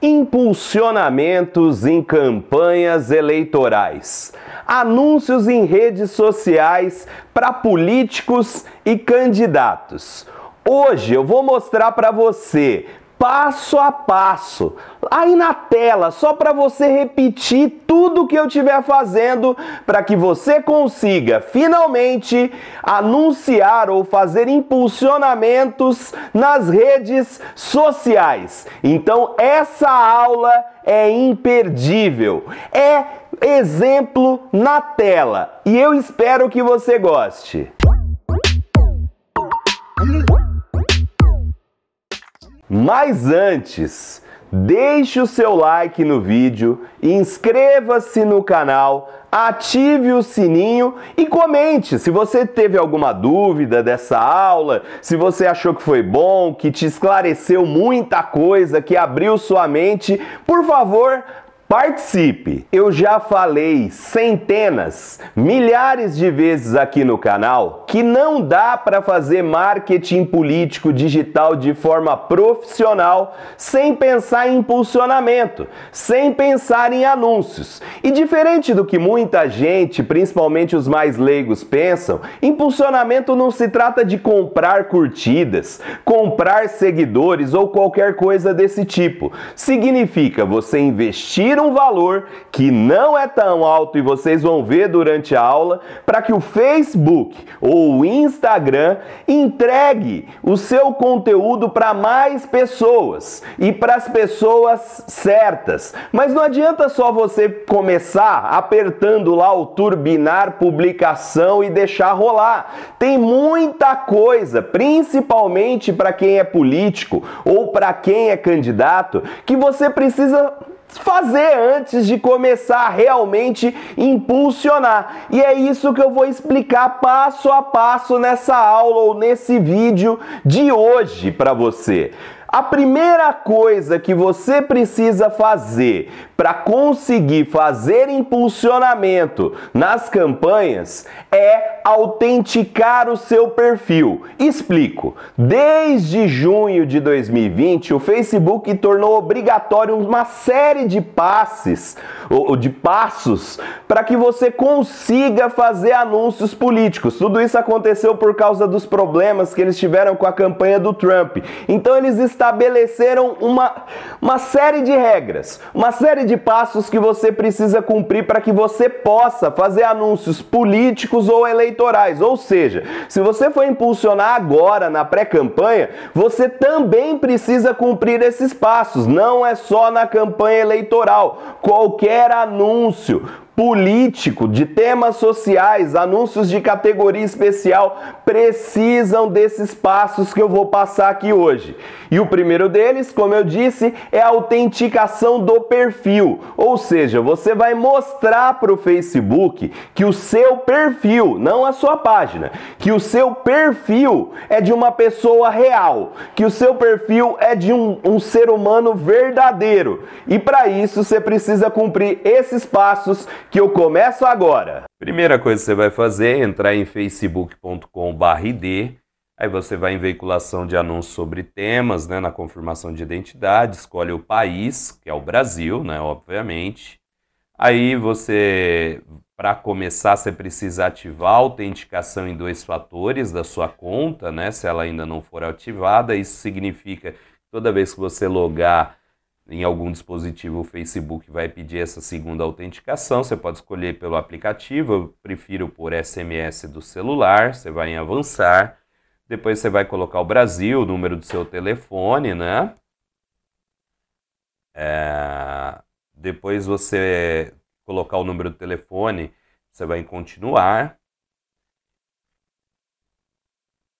Impulsionamentos em campanhas eleitorais. Anúncios em redes sociais para políticos e candidatos. Hoje eu vou mostrar para você passo a passo, aí na tela, só para você repetir tudo que eu estiver fazendo para que você consiga finalmente anunciar ou fazer impulsionamentos nas redes sociais. Então essa aula é imperdível. É exemplo na tela e eu espero que você goste. Mas antes, deixe o seu like no vídeo, inscreva-se no canal, ative o sininho e comente se você teve alguma dúvida dessa aula, se você achou que foi bom, que te esclareceu muita coisa, que abriu sua mente, por favor, Participe! Eu já falei centenas, milhares de vezes aqui no canal que não dá para fazer marketing político digital de forma profissional sem pensar em impulsionamento, sem pensar em anúncios. E diferente do que muita gente, principalmente os mais leigos, pensam, impulsionamento não se trata de comprar curtidas, comprar seguidores ou qualquer coisa desse tipo. Significa você investir um valor que não é tão alto e vocês vão ver durante a aula, para que o Facebook ou o Instagram entregue o seu conteúdo para mais pessoas e para as pessoas certas. Mas não adianta só você começar apertando lá o turbinar publicação e deixar rolar. Tem muita coisa, principalmente para quem é político ou para quem é candidato, que você precisa fazer antes de começar a realmente impulsionar. E é isso que eu vou explicar passo a passo nessa aula ou nesse vídeo de hoje para você. A primeira coisa que você precisa fazer para conseguir fazer impulsionamento nas campanhas é autenticar o seu perfil. Explico. Desde junho de 2020, o Facebook tornou obrigatório uma série de passes ou de passos para que você consiga fazer anúncios políticos. Tudo isso aconteceu por causa dos problemas que eles tiveram com a campanha do Trump. Então eles estabeleceram uma, uma série de regras, uma série de passos que você precisa cumprir para que você possa fazer anúncios políticos ou eleitorais. Ou seja, se você for impulsionar agora na pré-campanha, você também precisa cumprir esses passos. Não é só na campanha eleitoral. Qualquer anúncio, político, de temas sociais, anúncios de categoria especial precisam desses passos que eu vou passar aqui hoje. E o primeiro deles, como eu disse, é a autenticação do perfil. Ou seja, você vai mostrar para o Facebook que o seu perfil, não a sua página, que o seu perfil é de uma pessoa real, que o seu perfil é de um, um ser humano verdadeiro. E para isso você precisa cumprir esses passos que eu começo agora. Primeira coisa que você vai fazer é entrar em facebook.com/id Aí você vai em veiculação de anúncios sobre temas, né, na confirmação de identidade, escolhe o país, que é o Brasil, né, obviamente. Aí você, para começar, você precisa ativar a autenticação em dois fatores da sua conta, né, se ela ainda não for ativada. Isso significa que toda vez que você logar em algum dispositivo, o Facebook vai pedir essa segunda autenticação. Você pode escolher pelo aplicativo, eu prefiro por SMS do celular. Você vai em avançar depois você vai colocar o Brasil, o número do seu telefone, né? É... Depois você colocar o número do telefone, você vai em continuar.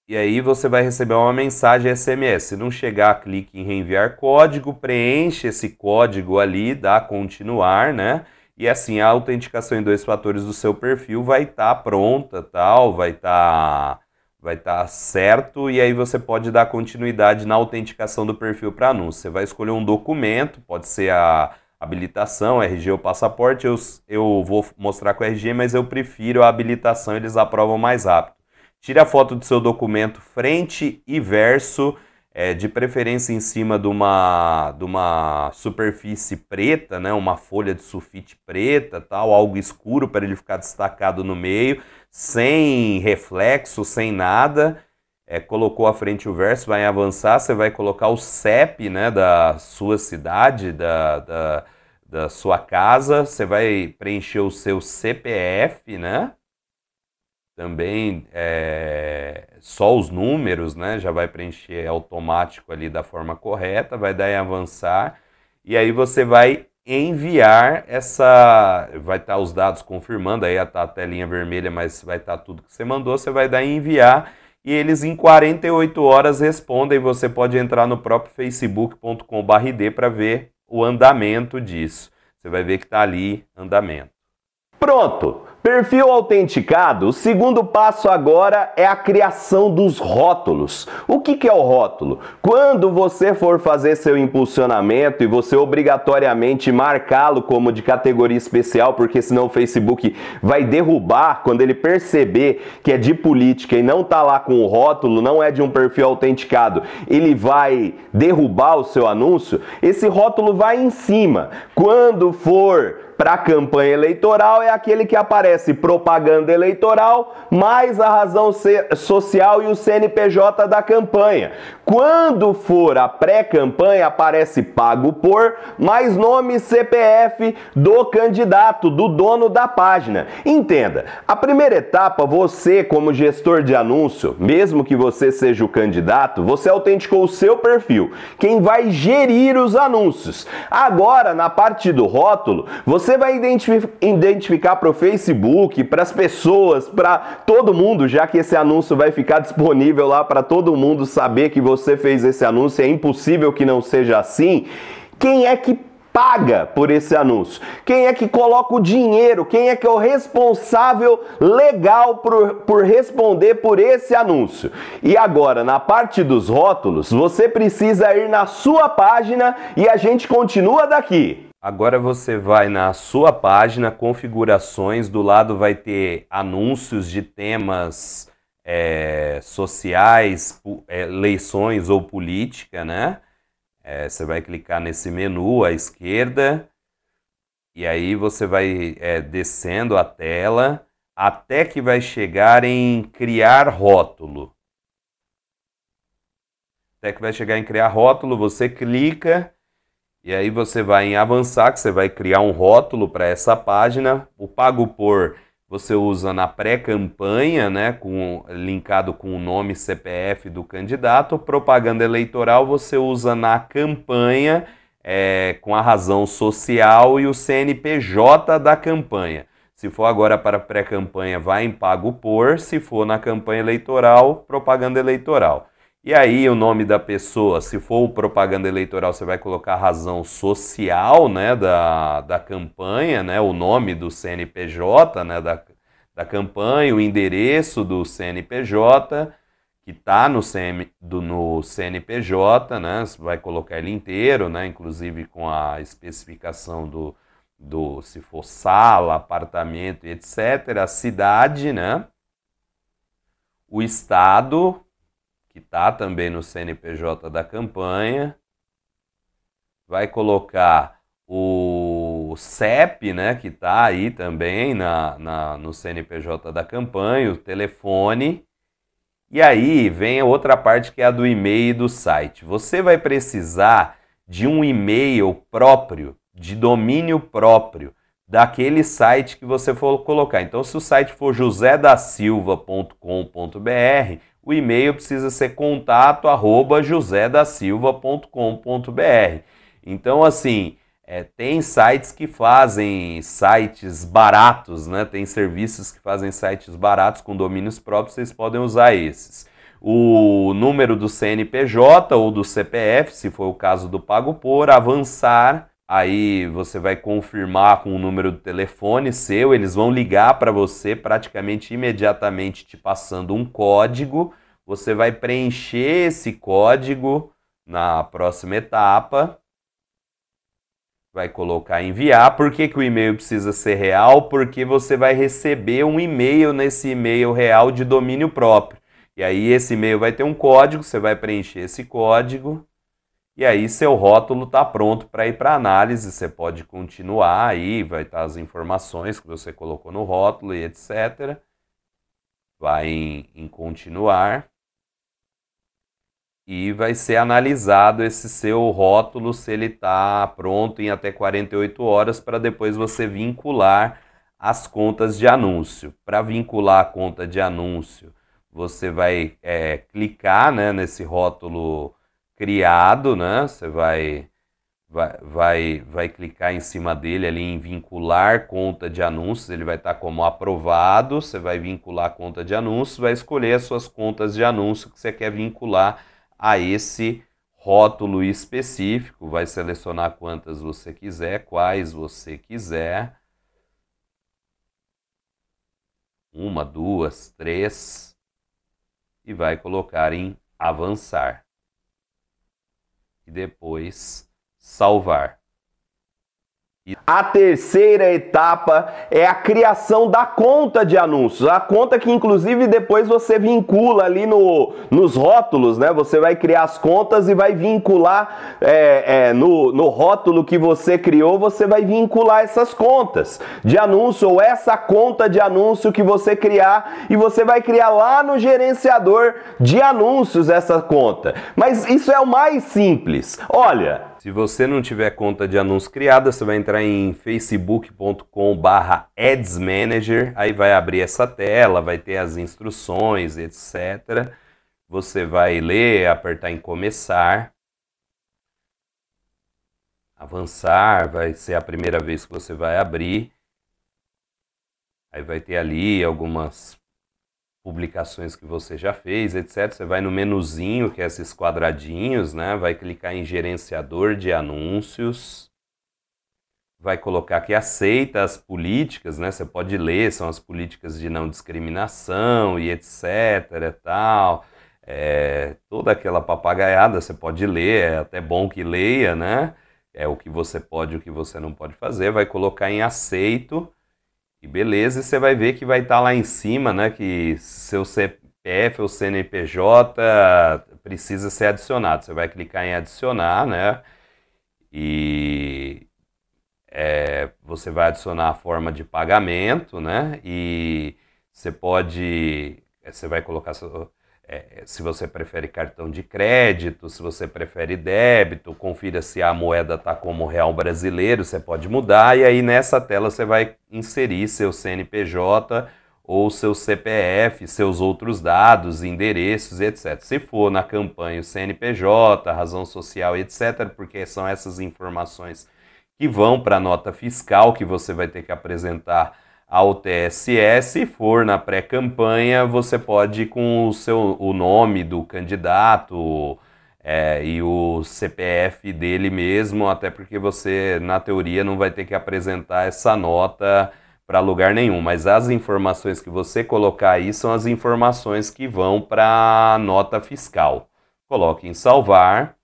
E aí você vai receber uma mensagem SMS. Se não chegar, clique em reenviar código, preenche esse código ali, dá continuar, né? E assim a autenticação em dois fatores do seu perfil vai estar tá pronta, tal, vai estar tá vai estar tá certo e aí você pode dar continuidade na autenticação do perfil para anúncio. Você vai escolher um documento, pode ser a habilitação, RG ou passaporte. Eu, eu vou mostrar com RG, mas eu prefiro a habilitação, eles aprovam mais rápido. Tire a foto do seu documento frente e verso, é, de preferência em cima de uma, de uma superfície preta, né, uma folha de sulfite preta, tal, algo escuro para ele ficar destacado no meio sem reflexo, sem nada, é, colocou à frente o verso, vai avançar, você vai colocar o CEP né, da sua cidade, da, da, da sua casa, você vai preencher o seu CPF, né? Também é, só os números, né? Já vai preencher automático ali da forma correta, vai dar em avançar. E aí você vai enviar essa. Vai estar tá os dados confirmando, aí tá a telinha vermelha, mas vai estar tá tudo que você mandou. Você vai dar em enviar e eles em 48 horas respondem. Você pode entrar no próprio facebook.com.br para ver o andamento disso. Você vai ver que está ali andamento. Pronto! Perfil autenticado, o segundo passo agora é a criação dos rótulos. O que, que é o rótulo? Quando você for fazer seu impulsionamento e você obrigatoriamente marcá-lo como de categoria especial, porque senão o Facebook vai derrubar quando ele perceber que é de política e não tá lá com o rótulo, não é de um perfil autenticado, ele vai derrubar o seu anúncio, esse rótulo vai em cima. Quando for para a campanha eleitoral é aquele que aparece propaganda eleitoral mais a razão social e o CNPJ da campanha. Quando for a pré-campanha, aparece pago por mais nome CPF do candidato, do dono da página. Entenda, a primeira etapa, você, como gestor de anúncio, mesmo que você seja o candidato, você autenticou o seu perfil, quem vai gerir os anúncios. Agora, na parte do rótulo, você você vai identificar para o Facebook, para as pessoas, para todo mundo, já que esse anúncio vai ficar disponível lá para todo mundo saber que você fez esse anúncio, é impossível que não seja assim. Quem é que paga por esse anúncio? Quem é que coloca o dinheiro? Quem é que é o responsável legal por, por responder por esse anúncio? E agora, na parte dos rótulos, você precisa ir na sua página e a gente continua daqui. Agora você vai na sua página, configurações, do lado vai ter anúncios de temas é, sociais, é, eleições ou política, né? É, você vai clicar nesse menu à esquerda e aí você vai é, descendo a tela até que vai chegar em criar rótulo. Até que vai chegar em criar rótulo, você clica e aí você vai em avançar, que você vai criar um rótulo para essa página. O pago por você usa na pré-campanha, né, com, linkado com o nome CPF do candidato. Propaganda eleitoral você usa na campanha, é, com a razão social e o CNPJ da campanha. Se for agora para pré-campanha, vai em pago por. Se for na campanha eleitoral, propaganda eleitoral. E aí o nome da pessoa, se for propaganda eleitoral, você vai colocar a razão social né, da, da campanha, né, o nome do CNPJ, né, da, da campanha, o endereço do CNPJ, que está no, CM, do, no CNPJ, né, você vai colocar ele inteiro, né, inclusive com a especificação do, do se for sala, apartamento, etc., a cidade, né, o estado que está também no CNPJ da campanha, vai colocar o CEP, né, que está aí também na, na, no CNPJ da campanha, o telefone. E aí vem a outra parte que é a do e-mail e do site. Você vai precisar de um e-mail próprio, de domínio próprio, daquele site que você for colocar. Então, se o site for josedasilva.com.br, o e-mail precisa ser contato arroba josedasilva.com.br. Então, assim, é, tem sites que fazem sites baratos, né? Tem serviços que fazem sites baratos com domínios próprios, vocês podem usar esses. O número do CNPJ ou do CPF, se for o caso do pago por, avançar Aí você vai confirmar com o número do telefone seu, eles vão ligar para você praticamente imediatamente te passando um código. Você vai preencher esse código na próxima etapa. Vai colocar enviar. Por que, que o e-mail precisa ser real? Porque você vai receber um e-mail nesse e-mail real de domínio próprio. E aí esse e-mail vai ter um código, você vai preencher esse código. E aí seu rótulo está pronto para ir para análise, você pode continuar aí, vai estar tá as informações que você colocou no rótulo e etc. Vai em, em continuar e vai ser analisado esse seu rótulo se ele está pronto em até 48 horas para depois você vincular as contas de anúncio. Para vincular a conta de anúncio, você vai é, clicar né, nesse rótulo criado, né? Você vai, vai, vai, vai clicar em cima dele ali em vincular conta de anúncios, ele vai estar tá como aprovado, você vai vincular a conta de anúncios, vai escolher as suas contas de anúncio que você quer vincular a esse rótulo específico, vai selecionar quantas você quiser, quais você quiser. Uma, duas, três. E vai colocar em avançar e depois salvar. A terceira etapa é a criação da conta de anúncios, a conta que inclusive depois você vincula ali no, nos rótulos, né? Você vai criar as contas e vai vincular é, é, no, no rótulo que você criou, você vai vincular essas contas de anúncio ou essa conta de anúncio que você criar e você vai criar lá no gerenciador de anúncios essa conta. Mas isso é o mais simples. Olha, se você não tiver conta de anúncio criada, você vai entrar em facebook.com/adsmanager, aí vai abrir essa tela, vai ter as instruções, etc. Você vai ler, apertar em começar, avançar, vai ser a primeira vez que você vai abrir. Aí vai ter ali algumas publicações que você já fez, etc. Você vai no menuzinho, que é esses quadradinhos, né? Vai clicar em gerenciador de anúncios. Vai colocar que aceita as políticas, né? Você pode ler, são as políticas de não discriminação e etc. tal. É, toda aquela papagaiada você pode ler, é até bom que leia, né? É o que você pode e o que você não pode fazer. Vai colocar em aceito e beleza, e você vai ver que vai estar tá lá em cima, né? Que seu CPF ou CNPJ precisa ser adicionado. Você vai clicar em adicionar, né? E é, você vai adicionar a forma de pagamento, né? E você pode. É, você vai colocar seu, é, é, se você prefere cartão de crédito, se você prefere débito, confira se a moeda está como real brasileiro, você pode mudar e aí nessa tela você vai inserir seu CNPJ ou seu CPF, seus outros dados, endereços, etc. Se for na campanha o CNPJ, razão social, etc., porque são essas informações que vão para a nota fiscal que você vai ter que apresentar ao TSS, Se for na pré-campanha, você pode com o seu o nome do candidato é, e o CPF dele mesmo, até porque você, na teoria, não vai ter que apresentar essa nota para lugar nenhum. Mas as informações que você colocar aí são as informações que vão para a nota fiscal. Coloque em salvar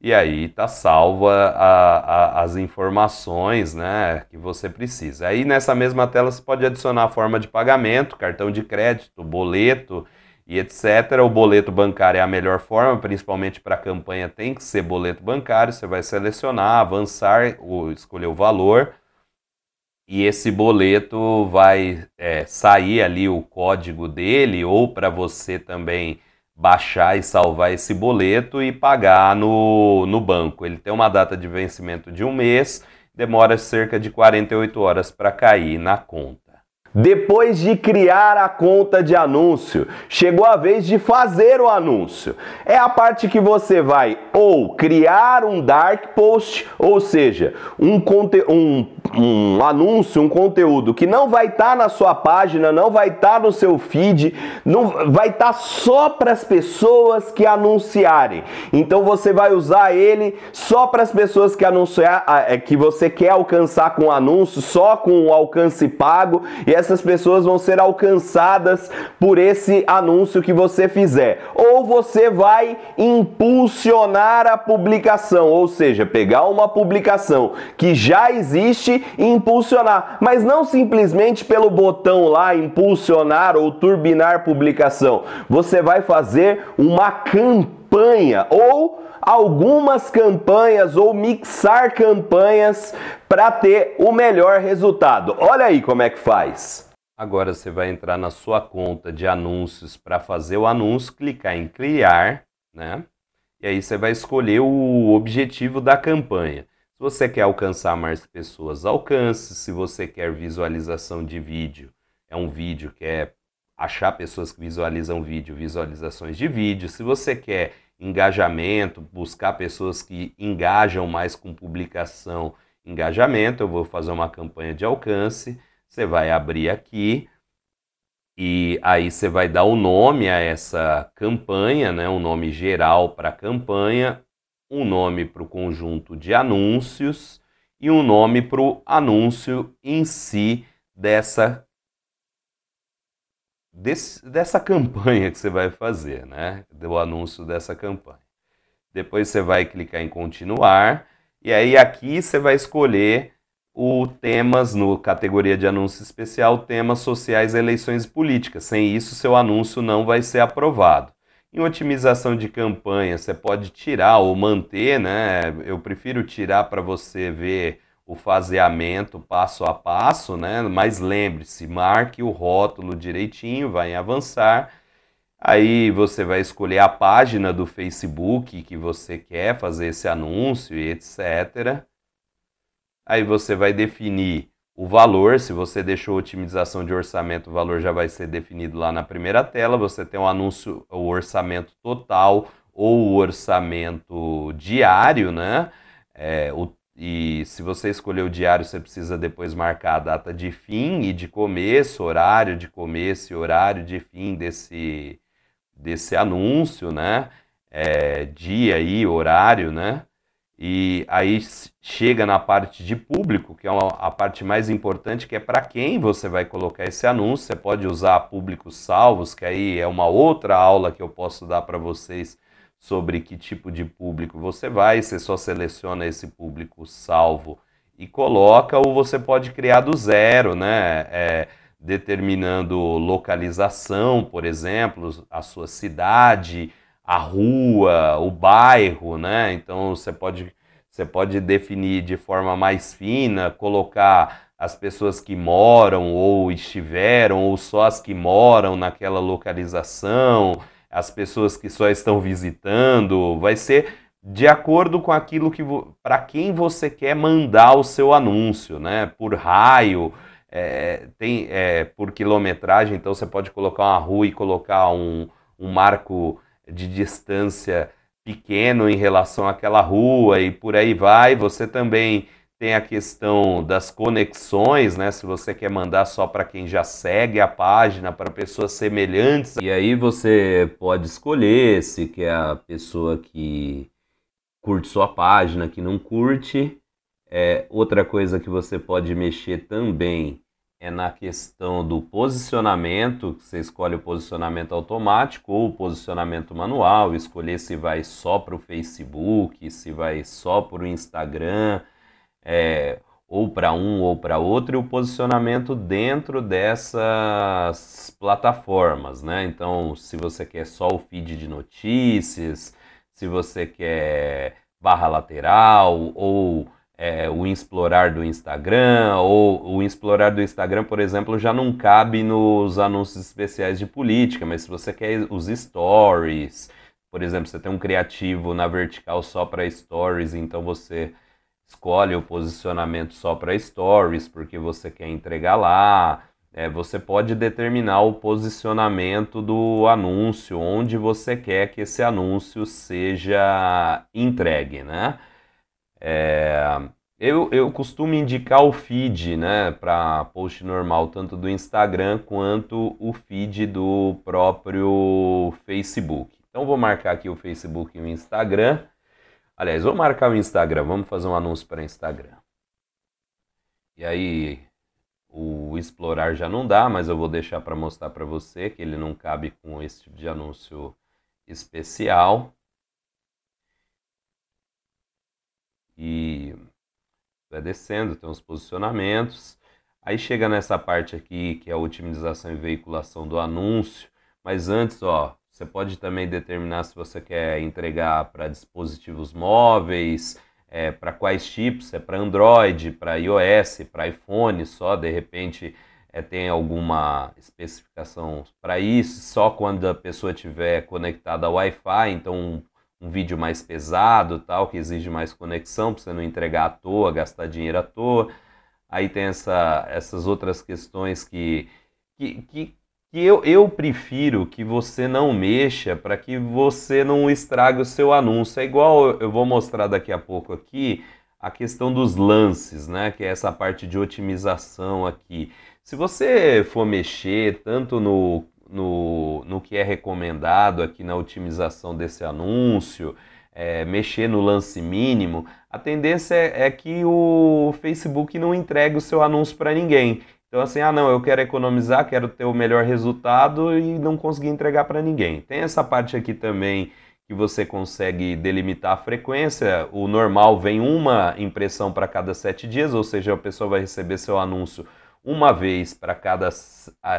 e aí tá salva a, a, as informações né, que você precisa. Aí nessa mesma tela você pode adicionar a forma de pagamento, cartão de crédito, boleto e etc. O boleto bancário é a melhor forma, principalmente para campanha tem que ser boleto bancário. Você vai selecionar, avançar, ou escolher o valor e esse boleto vai é, sair ali o código dele ou para você também baixar e salvar esse boleto e pagar no, no banco. Ele tem uma data de vencimento de um mês, demora cerca de 48 horas para cair na conta. Depois de criar a conta de anúncio, chegou a vez de fazer o anúncio. É a parte que você vai ou criar um dark post, ou seja, um, conte um, um anúncio, um conteúdo que não vai estar tá na sua página, não vai estar tá no seu feed, não vai estar tá só para as pessoas que anunciarem. Então você vai usar ele só para as pessoas que anunciar, é, que você quer alcançar com o anúncio, só com o alcance pago. E essa é essas pessoas vão ser alcançadas por esse anúncio que você fizer. Ou você vai impulsionar a publicação, ou seja, pegar uma publicação que já existe e impulsionar, mas não simplesmente pelo botão lá impulsionar ou turbinar publicação. Você vai fazer uma campanha ou algumas campanhas ou mixar campanhas para ter o melhor resultado. Olha aí como é que faz. Agora você vai entrar na sua conta de anúncios para fazer o anúncio, clicar em criar, né? E aí você vai escolher o objetivo da campanha. Se você quer alcançar mais pessoas, alcance. Se você quer visualização de vídeo, é um vídeo que é achar pessoas que visualizam vídeo, visualizações de vídeo. Se você quer engajamento, buscar pessoas que engajam mais com publicação, engajamento. Eu vou fazer uma campanha de alcance, você vai abrir aqui e aí você vai dar o nome a essa campanha, né? um nome geral para a campanha, um nome para o conjunto de anúncios e um nome para o anúncio em si dessa desse, dessa campanha que você vai fazer, né? Do anúncio dessa campanha. Depois você vai clicar em continuar e aí aqui você vai escolher o temas no categoria de anúncio especial, temas sociais, eleições e políticas. Sem isso, seu anúncio não vai ser aprovado. Em otimização de campanha, você pode tirar ou manter, né? Eu prefiro tirar para você ver o faseamento passo a passo, né? Mas lembre-se, marque o rótulo direitinho, vai em avançar. Aí você vai escolher a página do Facebook que você quer fazer esse anúncio e etc. Aí você vai definir o valor, se você deixou otimização de orçamento, o valor já vai ser definido lá na primeira tela. Você tem o um anúncio, o orçamento total ou o orçamento diário, né? É, o e se você escolher o diário, você precisa depois marcar a data de fim e de começo, horário de começo e horário de fim desse, desse anúncio, né? É, dia e horário, né? E aí chega na parte de público, que é uma, a parte mais importante, que é para quem você vai colocar esse anúncio. Você pode usar públicos salvos, que aí é uma outra aula que eu posso dar para vocês sobre que tipo de público você vai, você só seleciona esse público salvo e coloca, ou você pode criar do zero, né? É, determinando localização, por exemplo, a sua cidade, a rua, o bairro, né? Então você pode, você pode definir de forma mais fina, colocar as pessoas que moram ou estiveram, ou só as que moram naquela localização as pessoas que só estão visitando, vai ser de acordo com aquilo que para quem você quer mandar o seu anúncio, né? Por raio, é, tem é, por quilometragem, então você pode colocar uma rua e colocar um, um marco de distância pequeno em relação àquela rua e por aí vai. Você também tem a questão das conexões, né? Se você quer mandar só para quem já segue a página, para pessoas semelhantes. E aí você pode escolher se quer a pessoa que curte sua página, que não curte. É, outra coisa que você pode mexer também é na questão do posicionamento, você escolhe o posicionamento automático ou o posicionamento manual, escolher se vai só para o Facebook, se vai só para o Instagram, é, ou para um ou para outro, e o posicionamento dentro dessas plataformas. Né? Então, se você quer só o feed de notícias, se você quer barra lateral ou é, o explorar do Instagram, ou o explorar do Instagram, por exemplo, já não cabe nos anúncios especiais de política, mas se você quer os stories, por exemplo, você tem um criativo na vertical só para stories, então você escolhe o posicionamento só para stories, porque você quer entregar lá. É, você pode determinar o posicionamento do anúncio, onde você quer que esse anúncio seja entregue, né? É, eu, eu costumo indicar o feed, né, para post normal, tanto do Instagram quanto o feed do próprio Facebook. Então vou marcar aqui o Facebook e o Instagram. Aliás, vou marcar o Instagram, vamos fazer um anúncio para Instagram. E aí, o explorar já não dá, mas eu vou deixar para mostrar para você que ele não cabe com esse tipo de anúncio especial. E vai descendo, tem os posicionamentos. Aí chega nessa parte aqui que é a otimização e veiculação do anúncio. Mas antes, ó, você pode também determinar se você quer entregar para dispositivos móveis, é, para quais chips, é para Android, para iOS, para iPhone só, de repente é, tem alguma especificação para isso, só quando a pessoa estiver conectada ao Wi-Fi, então um, um, vídeo mais pesado, tal, que exige mais conexão, para você não entregar à toa, gastar dinheiro à toa. Aí tem essa, essas outras questões que, que, que que eu, eu prefiro que você não mexa para que você não estrague o seu anúncio. É igual eu vou mostrar daqui a pouco aqui a questão dos lances, né? Que é essa parte de otimização aqui. Se você for mexer tanto no, no, no que é recomendado aqui na otimização desse anúncio, é, mexer no lance mínimo, a tendência é, é que o Facebook não entregue o seu anúncio para ninguém. Então, assim, ah, não, eu quero economizar, quero ter o melhor resultado e não consegui entregar para ninguém. Tem essa parte aqui também que você consegue delimitar a frequência. O normal vem uma impressão para cada sete dias, ou seja, a pessoa vai receber seu anúncio uma vez para cada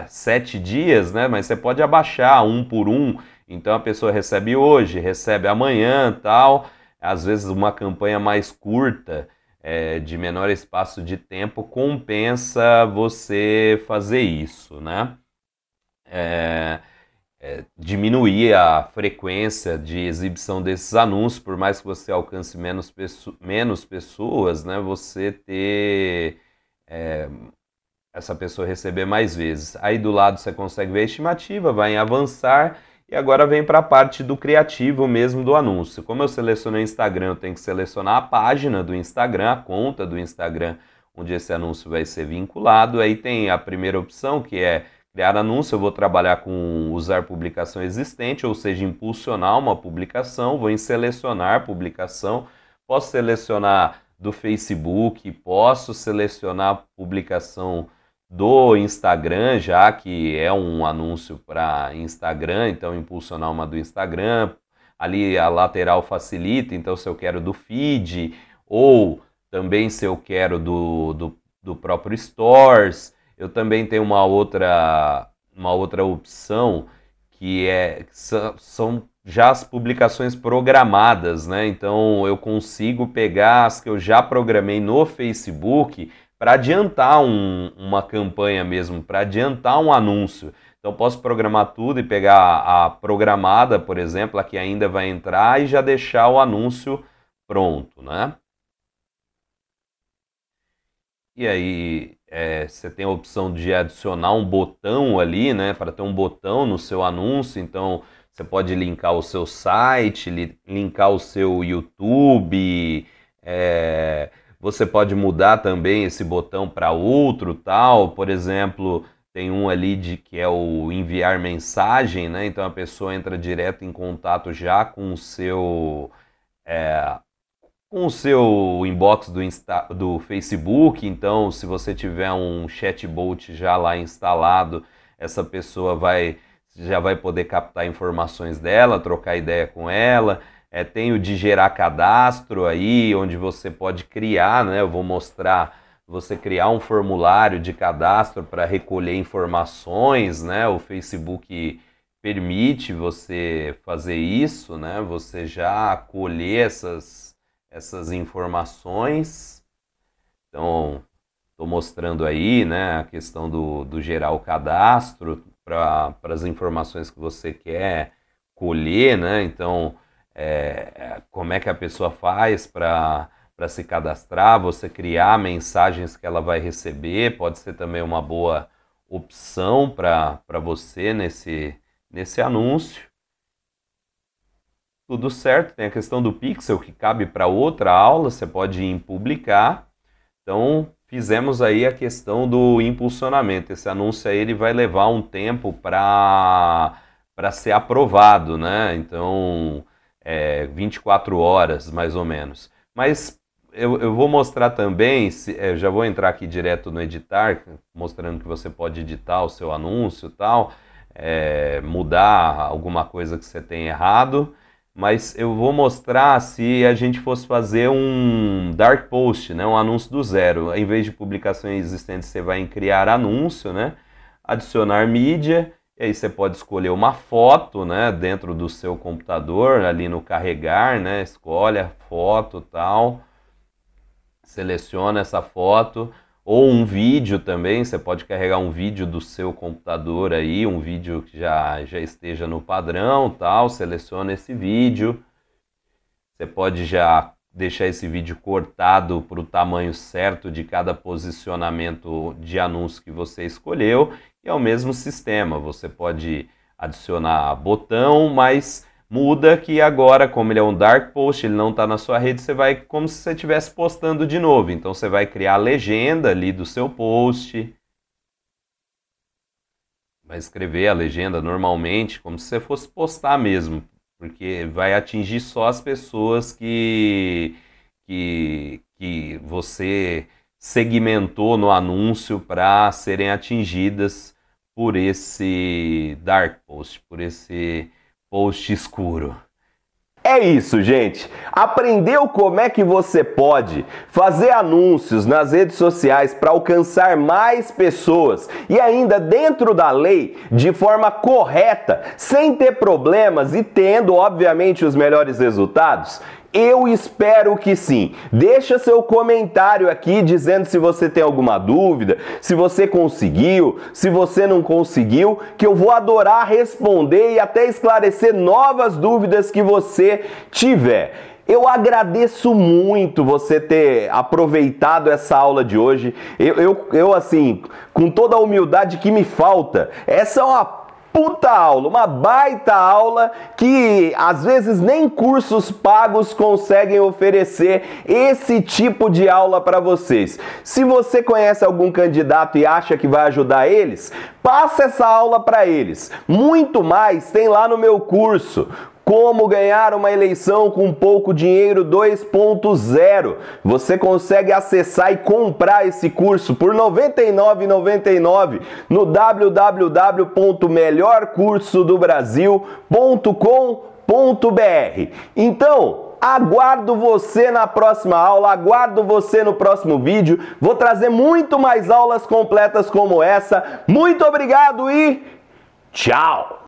sete dias, né? Mas você pode abaixar um por um. Então a pessoa recebe hoje, recebe amanhã, tal. Às vezes uma campanha mais curta é, de menor espaço de tempo compensa você fazer isso, né? É, é, diminuir a frequência de exibição desses anúncios, por mais que você alcance menos, menos pessoas, né? Você ter é, essa pessoa receber mais vezes. Aí do lado você consegue ver a estimativa, vai em avançar e agora vem para a parte do criativo mesmo do anúncio. Como eu selecionei o Instagram, eu tenho que selecionar a página do Instagram, a conta do Instagram onde esse anúncio vai ser vinculado. Aí tem a primeira opção que é criar anúncio, eu vou trabalhar com usar publicação existente, ou seja, impulsionar uma publicação, vou em selecionar publicação, posso selecionar do Facebook, posso selecionar publicação do Instagram, já que é um anúncio para Instagram, então impulsionar uma do Instagram. Ali a lateral facilita, então se eu quero do feed, ou também se eu quero do, do, do próprio Stores, eu também tenho uma outra, uma outra opção que é são já as publicações programadas, né? Então eu consigo pegar as que eu já programei no Facebook para adiantar um, uma campanha mesmo, para adiantar um anúncio. Então posso programar tudo e pegar a programada, por exemplo, a que ainda vai entrar e já deixar o anúncio pronto, né? E aí é, você tem a opção de adicionar um botão ali, né? Para ter um botão no seu anúncio, então você pode linkar o seu site, linkar o seu YouTube, é, você pode mudar também esse botão para outro tal, por exemplo, tem um ali de que é o enviar mensagem, né? Então a pessoa entra direto em contato já com o seu é, com o seu inbox do, Insta, do Facebook. Então, se você tiver um chatbot já lá instalado, essa pessoa vai já vai poder captar informações dela, trocar ideia com ela. É, tem o de gerar cadastro aí, onde você pode criar, né? Eu vou mostrar você criar um formulário de cadastro para recolher informações, né? O Facebook permite você fazer isso, né? Você já colher essas, essas informações. Então, estou mostrando aí, né? A questão do, do gerar o cadastro para as informações que você quer colher, né? Então, é, é, como é que a pessoa faz para se cadastrar, você criar mensagens que ela vai receber, pode ser também uma boa opção para você nesse, nesse anúncio. Tudo certo, tem a questão do pixel que cabe para outra aula, você pode ir em publicar. Então, fizemos aí a questão do impulsionamento. Esse anúncio aí ele vai levar um tempo para para ser aprovado, né? Então, é, 24 horas mais ou menos. Mas eu, eu vou mostrar também, se, é, já vou entrar aqui direto no editar, mostrando que você pode editar o seu anúncio e tal, é, mudar alguma coisa que você tem errado, mas eu vou mostrar se a gente fosse fazer um dark post, né, um anúncio do zero. Em vez de publicações existentes você vai em criar anúncio, né, adicionar mídia, e aí você pode escolher uma foto, né, dentro do seu computador, ali no carregar, né, escolhe a foto, tal, seleciona essa foto ou um vídeo também, você pode carregar um vídeo do seu computador aí, um vídeo que já já esteja no padrão, tal, seleciona esse vídeo. Você pode já deixar esse vídeo cortado para o tamanho certo de cada posicionamento de anúncio que você escolheu e é o mesmo sistema. Você pode adicionar botão, mas muda que agora, como ele é um dark post, ele não está na sua rede, você vai como se você estivesse postando de novo. Então você vai criar a legenda ali do seu post. Vai escrever a legenda normalmente, como se você fosse postar mesmo, porque vai atingir só as pessoas que que, que você segmentou no anúncio para serem atingidas por esse dark post, por esse post escuro. É isso, gente. Aprendeu como é que você pode fazer anúncios nas redes sociais para alcançar mais pessoas e ainda dentro da lei, de forma correta, sem ter problemas e tendo, obviamente, os melhores resultados? Eu espero que sim. Deixa seu comentário aqui dizendo se você tem alguma dúvida, se você conseguiu, se você não conseguiu, que eu vou adorar responder e até esclarecer novas dúvidas que você tiver. Eu agradeço muito você ter aproveitado essa aula de hoje. Eu, eu, eu, assim, com toda a humildade que me falta, essa é uma puta aula, uma baita aula que às vezes nem cursos pagos conseguem oferecer esse tipo de aula para vocês. Se você conhece algum candidato e acha que vai ajudar eles, passa essa aula para eles. Muito mais tem lá no meu curso. Como ganhar uma eleição com pouco dinheiro 2.0. Você consegue acessar e comprar esse curso por R$ 99,99 no www.melhorcursodobrasil.com.br. Então, aguardo você na próxima aula, aguardo você no próximo vídeo. Vou trazer muito mais aulas completas como essa. Muito obrigado e tchau!